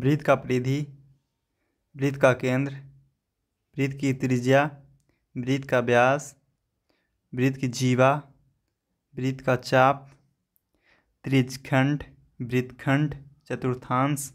वृत्त का परिधि वृत्त का केंद्र वृत्त की त्रिज्या वृत्त का व्यास वृत्त की जीवा वृत्त का चाप त्रिजखंड वृत्तखंड चतुर्थांश